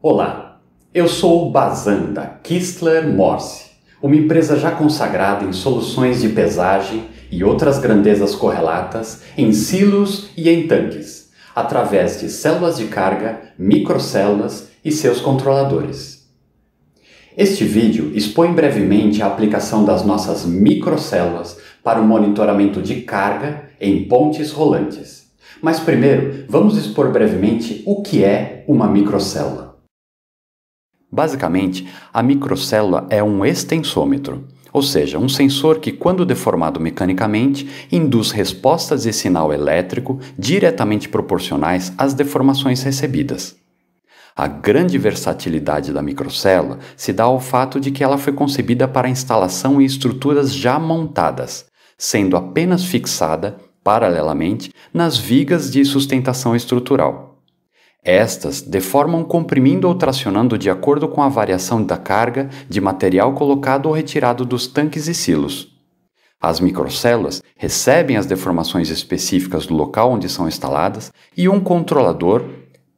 Olá, eu sou Bazan da Kistler Morse, uma empresa já consagrada em soluções de pesagem e outras grandezas correlatas em silos e em tanques, através de células de carga, microcélulas e seus controladores. Este vídeo expõe brevemente a aplicação das nossas microcélulas para o monitoramento de carga em pontes rolantes. Mas primeiro, vamos expor brevemente o que é uma microcélula. Basicamente, a microcélula é um extensômetro, ou seja, um sensor que, quando deformado mecanicamente, induz respostas de sinal elétrico diretamente proporcionais às deformações recebidas. A grande versatilidade da microcélula se dá ao fato de que ela foi concebida para instalação em estruturas já montadas, sendo apenas fixada, paralelamente, nas vigas de sustentação estrutural. Estas deformam comprimindo ou tracionando de acordo com a variação da carga de material colocado ou retirado dos tanques e silos. As microcélulas recebem as deformações específicas do local onde são instaladas e um controlador,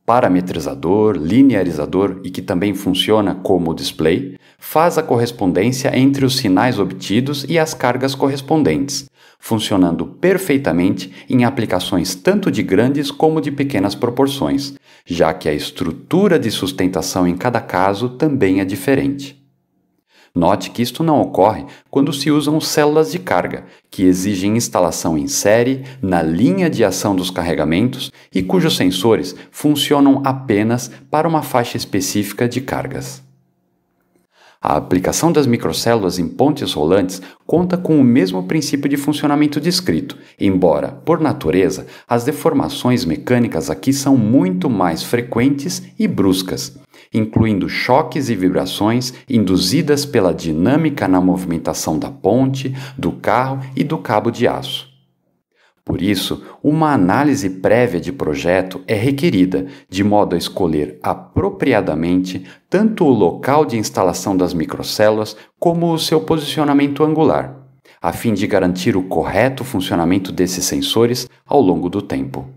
parametrizador, linearizador e que também funciona como display, faz a correspondência entre os sinais obtidos e as cargas correspondentes, funcionando perfeitamente em aplicações tanto de grandes como de pequenas proporções, já que a estrutura de sustentação em cada caso também é diferente. Note que isto não ocorre quando se usam células de carga, que exigem instalação em série na linha de ação dos carregamentos e cujos sensores funcionam apenas para uma faixa específica de cargas. A aplicação das microcélulas em pontes rolantes conta com o mesmo princípio de funcionamento descrito, embora, por natureza, as deformações mecânicas aqui são muito mais frequentes e bruscas, incluindo choques e vibrações induzidas pela dinâmica na movimentação da ponte, do carro e do cabo de aço. Por isso, uma análise prévia de projeto é requerida, de modo a escolher apropriadamente tanto o local de instalação das microcélulas como o seu posicionamento angular, a fim de garantir o correto funcionamento desses sensores ao longo do tempo.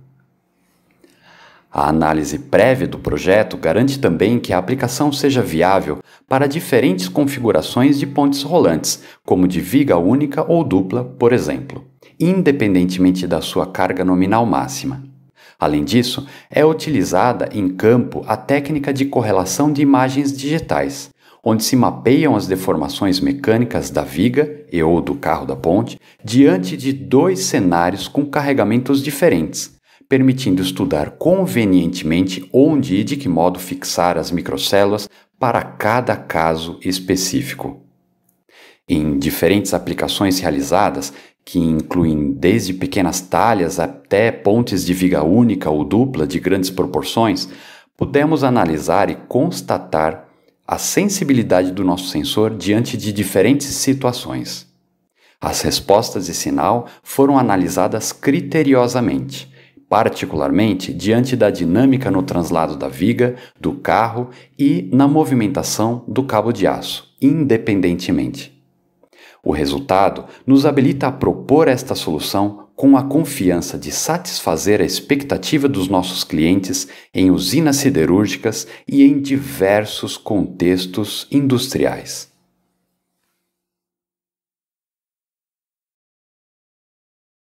A análise prévia do projeto garante também que a aplicação seja viável para diferentes configurações de pontes rolantes, como de viga única ou dupla, por exemplo independentemente da sua carga nominal máxima. Além disso, é utilizada em campo a técnica de correlação de imagens digitais, onde se mapeiam as deformações mecânicas da viga e ou do carro da ponte diante de dois cenários com carregamentos diferentes, permitindo estudar convenientemente onde e de que modo fixar as microcélulas para cada caso específico em diferentes aplicações realizadas, que incluem desde pequenas talhas até pontes de viga única ou dupla de grandes proporções, pudemos analisar e constatar a sensibilidade do nosso sensor diante de diferentes situações. As respostas de sinal foram analisadas criteriosamente, particularmente diante da dinâmica no translado da viga, do carro e na movimentação do cabo de aço, independentemente. O resultado nos habilita a propor esta solução com a confiança de satisfazer a expectativa dos nossos clientes em usinas siderúrgicas e em diversos contextos industriais.